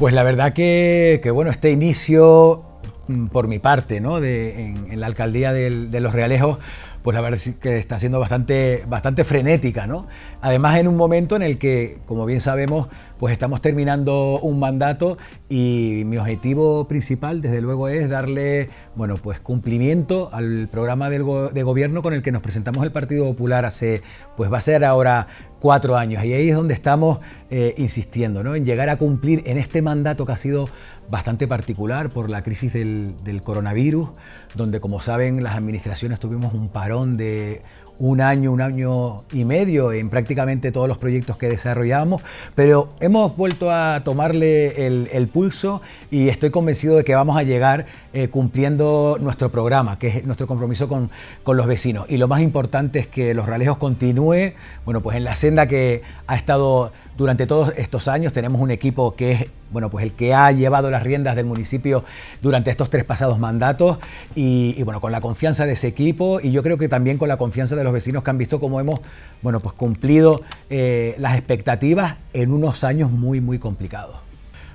Pues la verdad que, bueno, este inicio mm, por mi parte, ¿no? de, en, la alcaldía de Los Realejos, pues la verdad es que está siendo bastante, bastante frenética, ¿no? Además, en un momento en el que, como bien sabemos, pues estamos terminando un mandato y mi objetivo principal, desde luego, es darle, bueno, pues cumplimiento al programa de gobierno con el que nos presentamos el Partido Popular hace, pues va a ser ahora cuatro años. Y ahí es donde estamos eh, insistiendo, ¿no? En llegar a cumplir en este mandato que ha sido bastante particular por la crisis del, del coronavirus, donde como saben las administraciones tuvimos un parón de un año, un año y medio en prácticamente todos los proyectos que desarrollamos, pero hemos vuelto a tomarle el, pulso y estoy convencido de que vamos a llegar eh, cumpliendo nuestro programa, que es nuestro compromiso con, los vecinos. Y lo más importante es que los Ralejos continúe, bueno, pues en la senda que ha estado durante todos estos años. Tenemos un equipo que es bueno, pues el que ha llevado las riendas del municipio durante estos tres pasados mandatos y, bueno, con la confianza de ese equipo y yo creo que también con la confianza de los vecinos que han visto cómo hemos bueno, pues cumplido eh, las expectativas en unos años muy, muy complicados.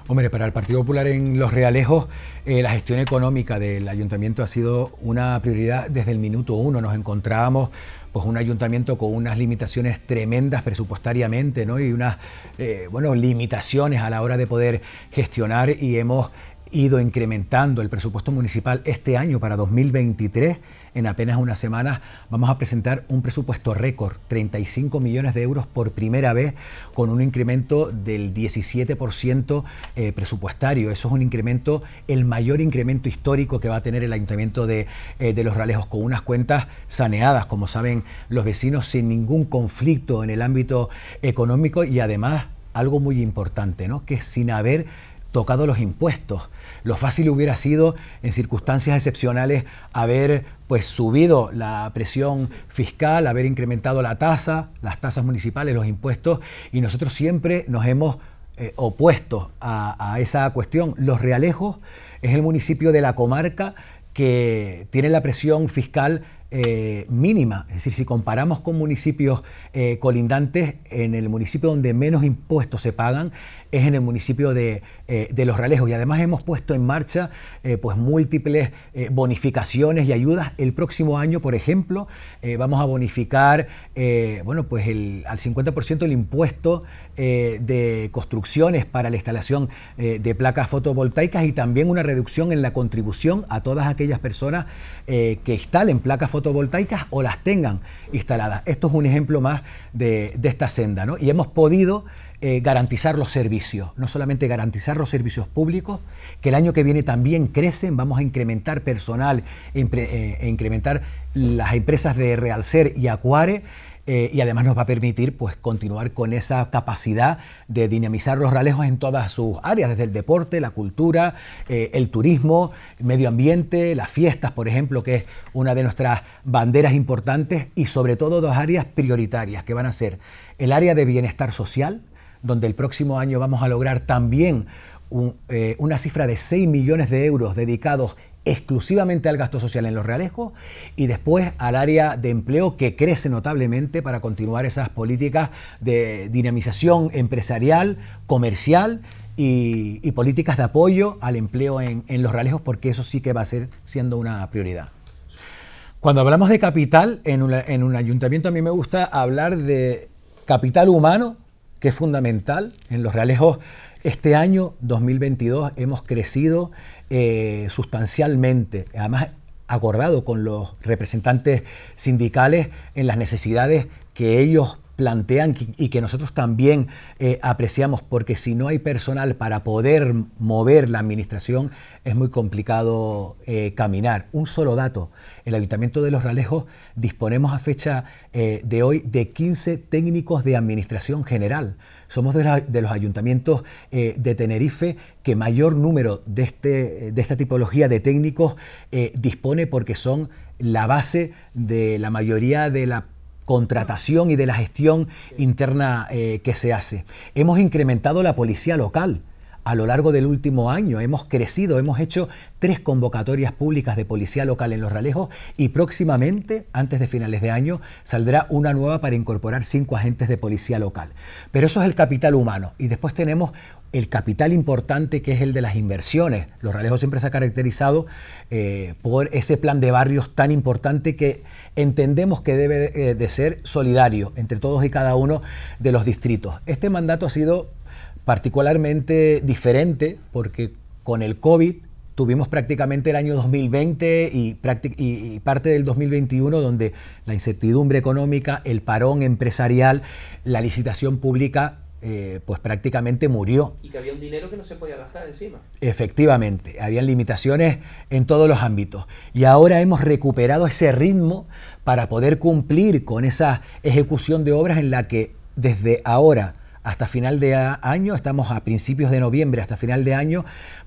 Hombre, para el Partido Popular en Los Realejos, eh, la gestión económica del ayuntamiento ha sido una prioridad desde el minuto uno. Nos encontrábamos pues un ayuntamiento con unas limitaciones tremendas presupuestariamente, ¿no? Y unas, eh, bueno, limitaciones a la hora de poder gestionar y hemos ido incrementando el presupuesto municipal este año para 2023. En apenas unas semanas vamos a presentar un presupuesto récord, 35 millones de euros por primera vez, con un incremento del 17% eh, presupuestario. Eso es un incremento, el mayor incremento histórico que va a tener el Ayuntamiento de, eh, de Los Ralejos, con unas cuentas saneadas, como saben los vecinos, sin ningún conflicto en el ámbito económico y además algo muy importante, ¿no? que sin haber tocado los impuestos. Lo fácil hubiera sido, en circunstancias excepcionales, haber pues, subido la presión fiscal, haber incrementado la tasa, las tasas municipales, los impuestos, y nosotros siempre nos hemos eh, opuesto a, esa cuestión. Los Realejos es el municipio de la comarca que tiene la presión fiscal eh, mínima. Es decir, si comparamos con municipios eh, colindantes, en el municipio donde menos impuestos se pagan es en el municipio eh, de, Los Ralejos. Y además hemos puesto en marcha eh, pues múltiples eh, bonificaciones y ayudas. El próximo año, por ejemplo, vamos a bonificar bueno, pues al 50% el impuesto de construcciones para la instalación de placas fotovoltaicas y también una reducción en la contribución a todas aquellas personas que instalen placas fotovoltaicas o las tengan instaladas. Esto es un ejemplo más de, esta senda. Y hemos podido eh, garantizar los servicios, no solamente garantizar los servicios públicos, que el año que viene también crecen, vamos a incrementar personal, eh, e incrementar las empresas de Realcer y Acuare. Eh, y además nos va a permitir pues, continuar con esa capacidad de dinamizar los ralejos en todas sus áreas, desde el deporte, la cultura, el turismo, medio ambiente, las fiestas, por ejemplo, que es una de nuestras banderas importantes, y sobre todo dos áreas prioritarias que van a ser el área de bienestar social, donde el próximo año vamos a lograr también eh, una cifra de 6 millones de euros dedicados exclusivamente al gasto social en los realejos y después al área de empleo que crece notablemente para continuar esas políticas de dinamización empresarial, comercial y, políticas de apoyo al empleo en, los realejos porque eso sí que va a ser siendo una prioridad. Cuando hablamos de capital en un ayuntamiento a mí me gusta hablar de capital humano es fundamental. En los realejos este año 2022 hemos crecido eh, sustancialmente, además acordado con los representantes sindicales en las necesidades que ellos plantean y que nosotros también eh, apreciamos, porque si no hay personal para poder mover la administración, es muy complicado eh, caminar. Un solo dato, el Ayuntamiento de Los Ralejos disponemos a fecha eh, de hoy de 15 técnicos de administración general. Somos de, de los ayuntamientos de Tenerife que mayor número de, este, de esta tipología de técnicos dispone porque son la base de la mayoría de la contratación y de la gestión interna eh, que se hace. Hemos incrementado la policía local a lo largo del último año hemos crecido, hemos hecho tres convocatorias públicas de policía local en Los Ralejos y próximamente, antes de finales de año, saldrá una nueva para incorporar cinco agentes de policía local. Pero eso es el capital humano. Y después tenemos el capital importante que es el de las inversiones. Los Ralejos siempre se ha caracterizado eh, por ese plan de barrios tan importante que entendemos que debe eh, de ser solidario entre todos y cada uno de los distritos. Este mandato ha sido particularmente diferente porque con el COVID tuvimos prácticamente el año 2020 y, y, parte del 2021 donde la incertidumbre económica, el parón empresarial, la licitación pública, eh, pues prácticamente murió. Y que había un dinero que no se podía gastar encima. Efectivamente, habían limitaciones en todos los ámbitos. Y ahora hemos recuperado ese ritmo para poder cumplir con esa ejecución de obras en la que desde ahora hasta final de año, estamos a principios de noviembre, hasta final de año,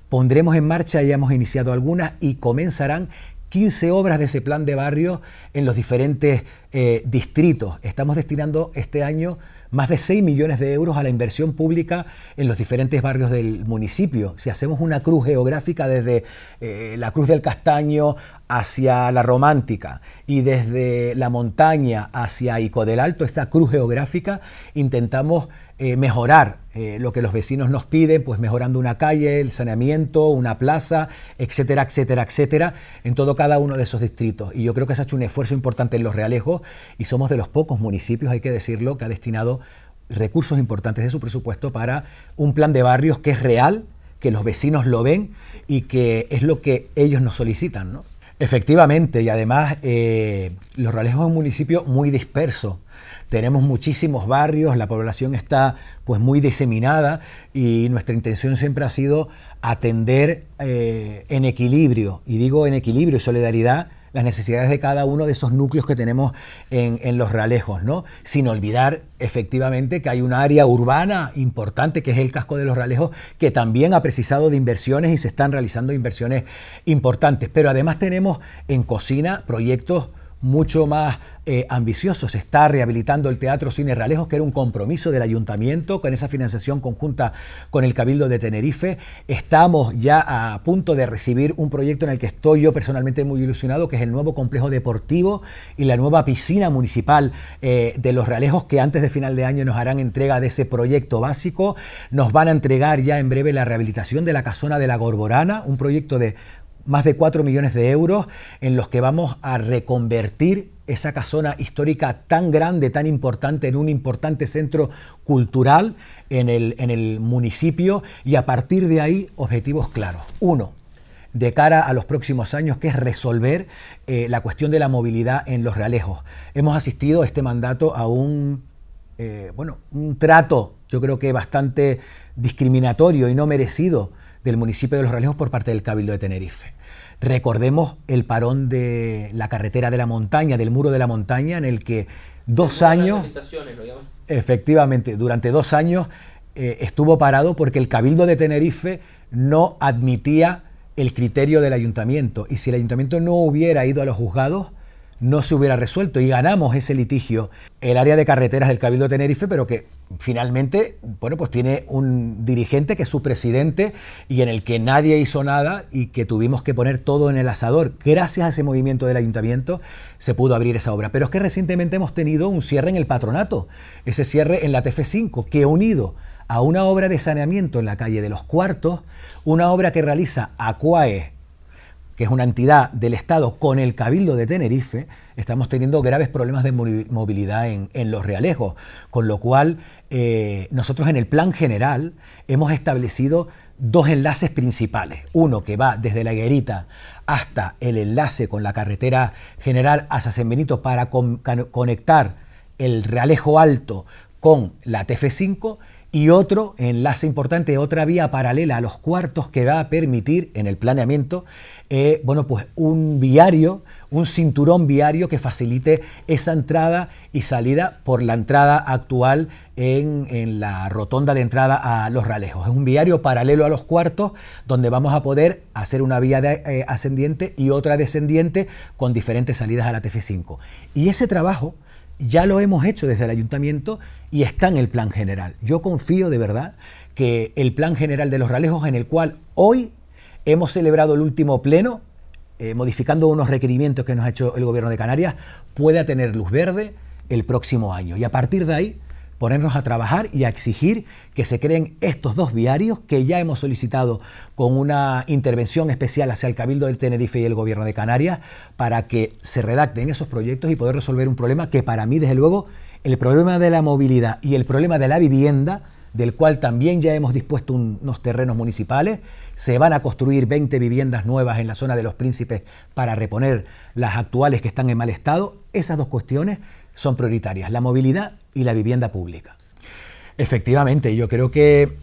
pondremos en marcha, ya hemos iniciado algunas y comenzarán 15 obras de ese plan de barrio en los diferentes eh, distritos. Estamos destinando este año más de 6 millones de euros a la inversión pública en los diferentes barrios del municipio. Si hacemos una cruz geográfica desde eh, la Cruz del Castaño hacia la Romántica y desde la montaña hacia Ico del Alto, esta cruz geográfica, intentamos eh, mejorar eh, lo que los vecinos nos piden, pues mejorando una calle, el saneamiento, una plaza, etcétera, etcétera, etcétera, en todo cada uno de esos distritos. Y yo creo que se ha hecho un esfuerzo importante en los realejos y somos de los pocos municipios, hay que decirlo, que ha destinado recursos importantes de su presupuesto para un plan de barrios que es real, que los vecinos lo ven y que es lo que ellos nos solicitan, ¿no? Efectivamente, y además eh, Los ralejos es un municipio muy disperso. Tenemos muchísimos barrios, la población está pues muy diseminada y nuestra intención siempre ha sido atender eh, en equilibrio, y digo en equilibrio y solidaridad, las necesidades de cada uno de esos núcleos que tenemos en, los ralejos ¿no? Sin olvidar efectivamente que hay un área urbana importante que es el casco de los ralejos que también ha precisado de inversiones y se están realizando inversiones importantes. Pero además tenemos en cocina proyectos mucho más ambiciosos. Eh, ambicioso. Se está rehabilitando el Teatro Cine Realejos, que era un compromiso del ayuntamiento con esa financiación conjunta con el Cabildo de Tenerife. Estamos ya a punto de recibir un proyecto en el que estoy yo personalmente muy ilusionado, que es el nuevo complejo deportivo y la nueva piscina municipal eh, de los Realejos, que antes de final de año nos harán entrega de ese proyecto básico. Nos van a entregar ya en breve la rehabilitación de la casona de la Gorborana, un proyecto de más de 4 millones de euros en los que vamos a reconvertir esa casona histórica tan grande, tan importante, en un importante centro cultural en el, en el municipio y a partir de ahí objetivos claros. Uno, de cara a los próximos años, que es resolver eh, la cuestión de la movilidad en los realejos. Hemos asistido este mandato a un, eh, bueno, un trato, yo creo que bastante discriminatorio y no merecido del municipio de los realejos por parte del Cabildo de Tenerife. Recordemos el parón de la carretera de la montaña, del muro de la montaña, en el que dos años... efectivamente, durante dos años eh, estuvo parado porque el Cabildo de Tenerife no admitía el criterio del ayuntamiento. Y si el ayuntamiento no hubiera ido a los juzgados, no se hubiera resuelto y ganamos ese litigio, el área de carreteras del Cabildo de Tenerife, pero que finalmente, bueno, pues tiene un dirigente que es su presidente y en el que nadie hizo nada y que tuvimos que poner todo en el asador. Gracias a ese movimiento del ayuntamiento se pudo abrir esa obra. Pero es que recientemente hemos tenido un cierre en el patronato, ese cierre en la TF5, que unido a una obra de saneamiento en la calle de los Cuartos, una obra que realiza Acuae, que es una entidad del Estado, con el Cabildo de Tenerife, estamos teniendo graves problemas de movilidad en, los realejos, con lo cual eh, nosotros en el plan general hemos establecido dos enlaces principales. Uno que va desde la guerita hasta el enlace con la carretera general a San Benito para conectar el Realejo Alto con la TF5 y otro enlace importante, otra vía paralela a los cuartos que va a permitir en el planeamiento, eh, bueno, pues un viario, un cinturón viario que facilite esa entrada y salida por la entrada actual en, la rotonda de entrada a Los Ralejos. Es un viario paralelo a los cuartos donde vamos a poder hacer una vía eh, ascendiente y otra descendiente con diferentes salidas a la TF5. Y ese trabajo ya lo hemos hecho desde el ayuntamiento y está en el plan general. Yo confío de verdad que el plan general de los ralejos, en el cual hoy hemos celebrado el último pleno, eh, modificando unos requerimientos que nos ha hecho el gobierno de Canarias, pueda tener luz verde el próximo año. Y a partir de ahí ponernos a trabajar y a exigir que se creen estos dos viarios que ya hemos solicitado con una intervención especial hacia el Cabildo del Tenerife y el Gobierno de Canarias para que se redacten esos proyectos y poder resolver un problema que para mí, desde luego, el problema de la movilidad y el problema de la vivienda, del cual también ya hemos dispuesto unos terrenos municipales, se van a construir 20 viviendas nuevas en la zona de los príncipes para reponer las actuales que están en mal estado, esas dos cuestiones son prioritarias, la movilidad y la vivienda pública. Efectivamente, yo creo que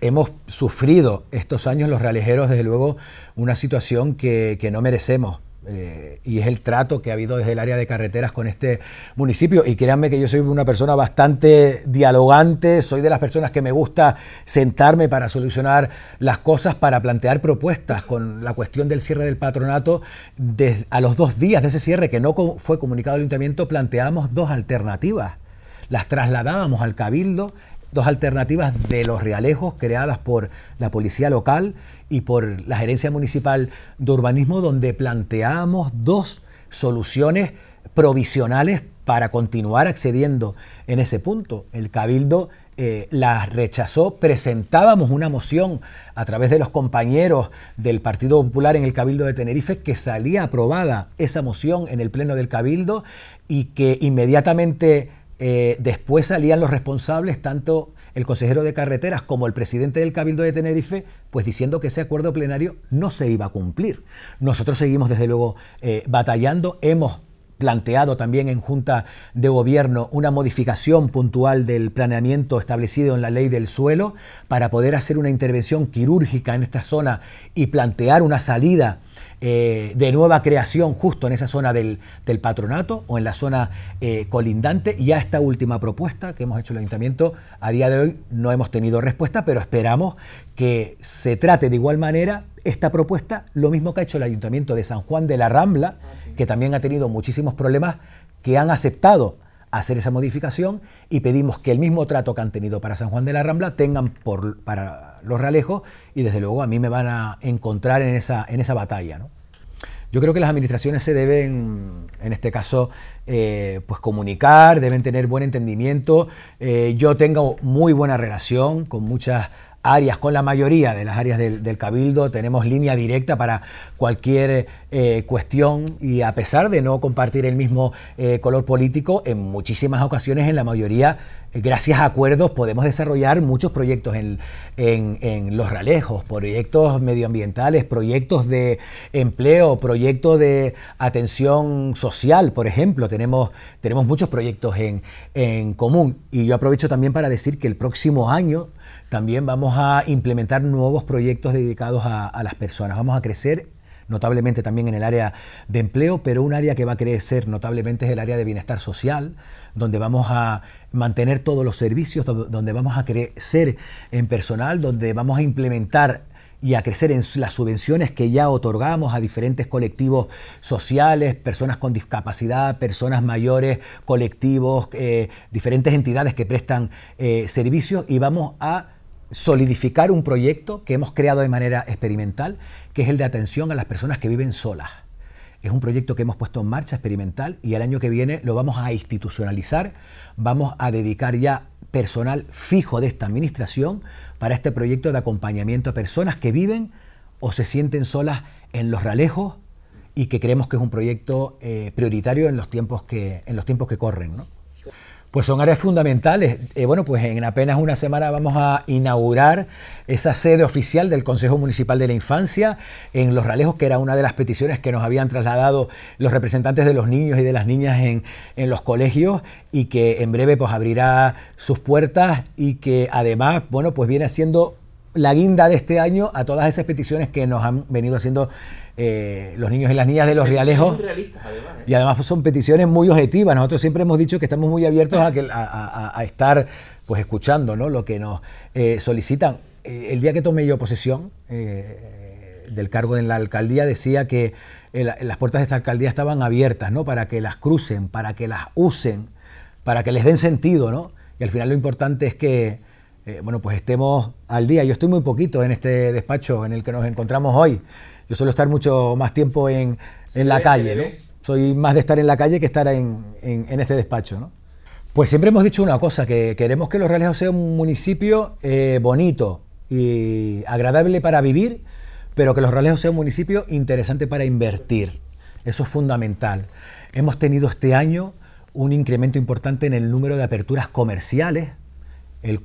hemos sufrido estos años los realejeros, desde luego, una situación que, no merecemos. Eh, y es el trato que ha habido desde el área de carreteras con este municipio. Y créanme que yo soy una persona bastante dialogante, soy de las personas que me gusta sentarme para solucionar las cosas, para plantear propuestas con la cuestión del cierre del patronato. a los dos días de ese cierre que no fue comunicado al ayuntamiento, planteamos dos alternativas las trasladábamos al cabildo, dos alternativas de los realejos creadas por la policía local y por la gerencia municipal de urbanismo, donde planteábamos dos soluciones provisionales para continuar accediendo en ese punto. El cabildo eh, las rechazó, presentábamos una moción a través de los compañeros del Partido Popular en el Cabildo de Tenerife que salía aprobada esa moción en el Pleno del Cabildo y que inmediatamente eh, después salían los responsables, tanto el consejero de carreteras como el presidente del Cabildo de Tenerife, pues diciendo que ese acuerdo plenario no se iba a cumplir. Nosotros seguimos desde luego eh, batallando, hemos planteado también en Junta de Gobierno una modificación puntual del planeamiento establecido en la ley del suelo para poder hacer una intervención quirúrgica en esta zona y plantear una salida eh, de nueva creación justo en esa zona del, patronato o en la zona eh, colindante. Y a esta última propuesta que hemos hecho el ayuntamiento, a día de hoy no hemos tenido respuesta, pero esperamos que se trate de igual manera esta propuesta, lo mismo que ha hecho el ayuntamiento de San Juan de la Rambla, ah, que también ha tenido muchísimos problemas que han aceptado hacer esa modificación y pedimos que el mismo trato que han tenido para San Juan de la Rambla tengan para los realejos y desde luego a mí me van a encontrar en esa, en esa batalla. Yo creo que las administraciones se deben, en este caso, eh, pues comunicar, deben tener buen entendimiento. Eh, yo tengo muy buena relación con muchas áreas, con la mayoría de las áreas del, Cabildo, tenemos línea directa para cualquier eh, cuestión y a pesar de no compartir el mismo eh, color político, en muchísimas ocasiones, en la mayoría, eh, gracias a acuerdos, podemos desarrollar muchos proyectos en, en, en, los ralejos, proyectos medioambientales, proyectos de empleo, proyectos de atención social, por ejemplo. Tenemos, tenemos muchos proyectos en, en común y yo aprovecho también para decir que el próximo año, también vamos a implementar nuevos proyectos dedicados a, las personas. Vamos a crecer notablemente también en el área de empleo, pero un área que va a crecer notablemente es el área de bienestar social, donde vamos a mantener todos los servicios, donde vamos a crecer en personal, donde vamos a implementar y a crecer en las subvenciones que ya otorgamos a diferentes colectivos sociales, personas con discapacidad, personas mayores, colectivos, eh, diferentes entidades que prestan eh, servicios y vamos a solidificar un proyecto que hemos creado de manera experimental, que es el de atención a las personas que viven solas. Es un proyecto que hemos puesto en marcha experimental y el año que viene lo vamos a institucionalizar, vamos a dedicar ya personal fijo de esta administración para este proyecto de acompañamiento a personas que viven o se sienten solas en los ralejos y que creemos que es un proyecto eh, prioritario en los tiempos que, en los tiempos que corren. ¿no? pues son áreas fundamentales. Eh, bueno, pues en apenas una semana vamos a inaugurar esa sede oficial del Consejo Municipal de la Infancia en Los Ralejos, que era una de las peticiones que nos habían trasladado los representantes de los niños y de las niñas en, en los colegios y que en breve pues abrirá sus puertas y que además, bueno, pues viene haciendo la guinda de este año a todas esas peticiones que nos han venido haciendo eh, los niños y las niñas de los realejos. ¿eh? Y además son peticiones muy objetivas. Nosotros siempre hemos dicho que estamos muy abiertos a, estar pues escuchando lo que nos eh, solicitan. el día que tomé yo posesión del cargo en la alcaldía decía que las puertas de esta alcaldía estaban abiertas ¿no? para que las crucen, para que las usen, para que les den sentido. ¿no? Y al final lo importante es que bueno, pues estemos al día. Yo estoy muy poquito en este despacho en el que nos encontramos hoy. Yo suelo estar mucho más tiempo en, la calle, ¿no? Soy más de estar en la calle que estar en, este despacho, ¿no? Pues siempre hemos dicho una cosa, que queremos que Los Ralejos sea un municipio eh, bonito y agradable para vivir, pero que Los Ralejos sea un municipio interesante para invertir. Eso es fundamental. Hemos tenido este año un incremento importante en el número de aperturas comerciales,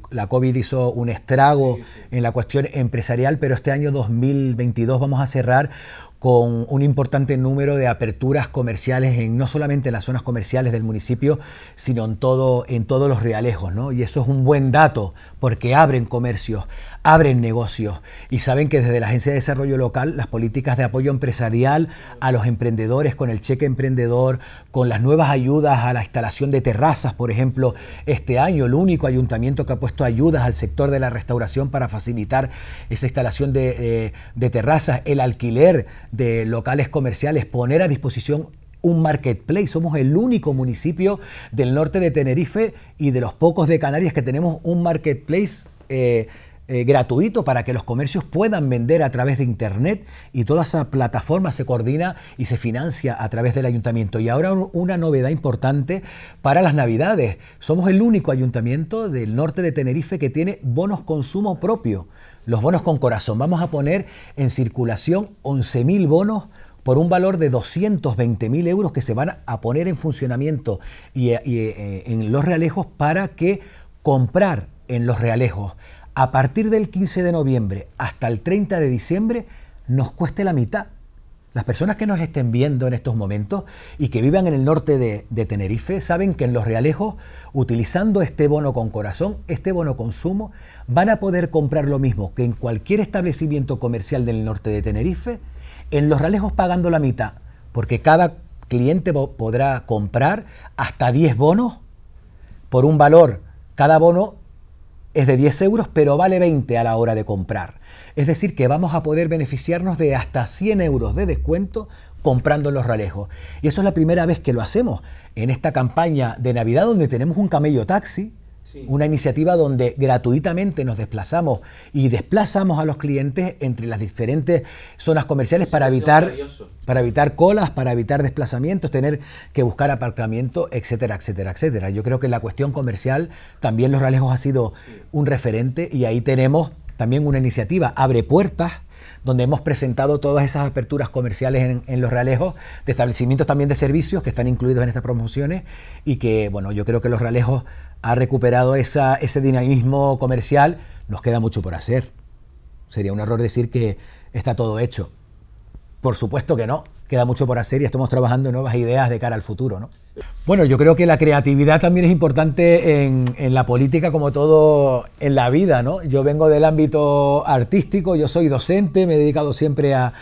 la COVID hizo un estrago en la cuestión empresarial, pero este año 2022 vamos a cerrar con un importante número de aperturas comerciales en no solamente en las zonas comerciales del municipio, sino en todo en todos los realejos, Y eso es un buen dato porque abren comercios, abren negocios y saben que desde la Agencia de Desarrollo Local las políticas de apoyo empresarial a los emprendedores con el cheque emprendedor, con las nuevas ayudas a la instalación de terrazas, por ejemplo, este año el único ayuntamiento que ha puesto ayudas al sector de la restauración para facilitar esa instalación de, eh, de terrazas, el alquiler de locales comerciales, poner a disposición un marketplace. Somos el único municipio del norte de Tenerife y de los pocos de Canarias que tenemos un marketplace. Eh, eh, gratuito para que los comercios puedan vender a través de Internet y toda esa plataforma se coordina y se financia a través del ayuntamiento. Y ahora una novedad importante para las navidades. Somos el único ayuntamiento del norte de Tenerife que tiene bonos consumo propio. Los bonos con corazón. Vamos a poner en circulación 11.000 bonos por un valor de 220.000 euros que se van a poner en funcionamiento eh, eh, en los realejos para que comprar en los realejos a partir del 15 de noviembre hasta el 30 de diciembre nos cueste la mitad las personas que nos estén viendo en estos momentos y que vivan en el norte de, Tenerife saben que en Los Realejos, utilizando este bono con corazón, este bono consumo, van a poder comprar lo mismo que en cualquier establecimiento comercial del norte de Tenerife, en Los Realejos pagando la mitad, porque cada cliente podrá comprar hasta 10 bonos por un valor, cada bono es de 10 euros, pero vale 20 a la hora de comprar. Es decir, que vamos a poder beneficiarnos de hasta 100 euros de descuento comprando los ralejos. Y eso es la primera vez que lo hacemos en esta campaña de Navidad donde tenemos un camello taxi una iniciativa donde gratuitamente nos desplazamos y desplazamos a los clientes entre las diferentes zonas comerciales para evitar, para evitar colas, para evitar desplazamientos, tener que buscar aparcamiento, etcétera, etcétera, etcétera. Yo creo que la cuestión comercial también Los Ralejos ha sido un referente y ahí tenemos también una iniciativa, abre puertas donde hemos presentado todas esas aperturas comerciales en, los realejos, de establecimientos también de servicios que están incluidos en estas promociones y que, bueno, yo creo que los realejos ha recuperado ese dinamismo comercial. Nos queda mucho por hacer. Sería un error decir que está todo hecho. Por supuesto que no, queda mucho por hacer y estamos trabajando en nuevas ideas de cara al futuro. ¿no? Bueno, yo creo que la creatividad también es importante en, la política como todo en la vida. ¿no? Yo vengo del ámbito artístico, yo soy docente, me he dedicado siempre a,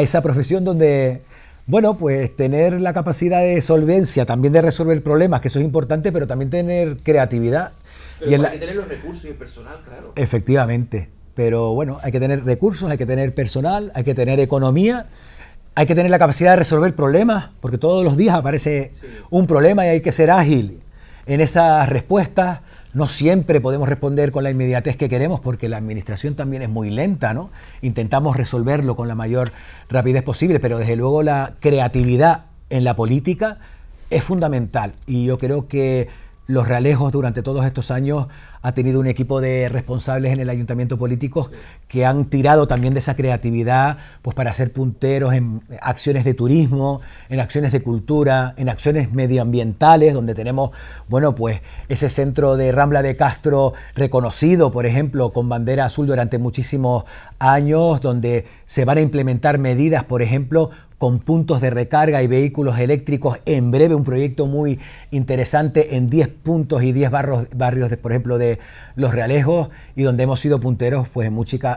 esa profesión donde bueno, pues tener la capacidad de solvencia, también de resolver problemas, que eso es importante, pero también tener creatividad. Pero y hay que tener los recursos y el personal, claro. Efectivamente. Pero bueno, hay que tener recursos, hay que tener personal, hay que tener economía, hay que tener la capacidad de resolver problemas, porque todos los días aparece un problema y hay que ser ágil en esas respuestas. No siempre podemos responder con la inmediatez que queremos porque la administración también es muy lenta, ¿no? Intentamos resolverlo con la mayor rapidez posible, pero desde luego la creatividad en la política es fundamental y yo creo que los realejos durante todos estos años ha tenido un equipo de responsables en el ayuntamiento Político que han tirado también de esa creatividad pues para ser punteros en acciones de turismo, en acciones de cultura, en acciones medioambientales, donde tenemos, bueno, pues ese centro de Rambla de Castro reconocido, por ejemplo, con bandera azul durante muchísimos años, donde se van a implementar medidas, por ejemplo, con puntos de recarga y vehículos eléctricos. En breve, un proyecto muy interesante en 10 puntos y 10 barrios, de, por ejemplo, de los realejos y donde hemos sido punteros pues,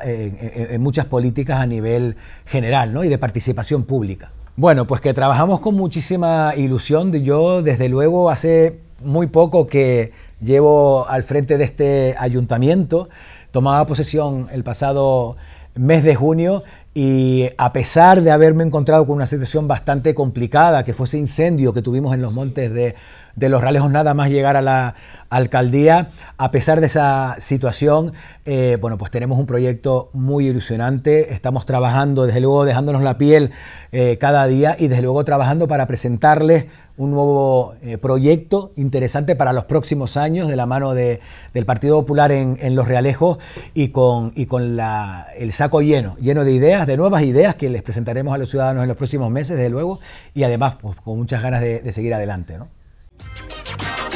eh, en, muchas políticas a nivel general ¿no? y de participación pública. Bueno, pues que trabajamos con muchísima ilusión. Yo, desde luego, hace muy poco que llevo al frente de este ayuntamiento. Tomaba posesión el pasado mes de junio y a pesar de haberme encontrado con una situación bastante complicada, que fue ese incendio que tuvimos en los montes de de los Realejos nada más llegar a la alcaldía. A pesar de esa situación, eh, bueno, pues tenemos un proyecto muy ilusionante. Estamos trabajando, desde luego, dejándonos la piel eh, cada día y desde luego trabajando para presentarles un nuevo eh, proyecto interesante para los próximos años de la mano del Partido Popular en, Los Realejos y con, y con el saco lleno, lleno de ideas, de nuevas ideas que les presentaremos a los ciudadanos en los próximos meses, desde luego, y además pues, con muchas ganas de, de seguir adelante. ¿no? Oh.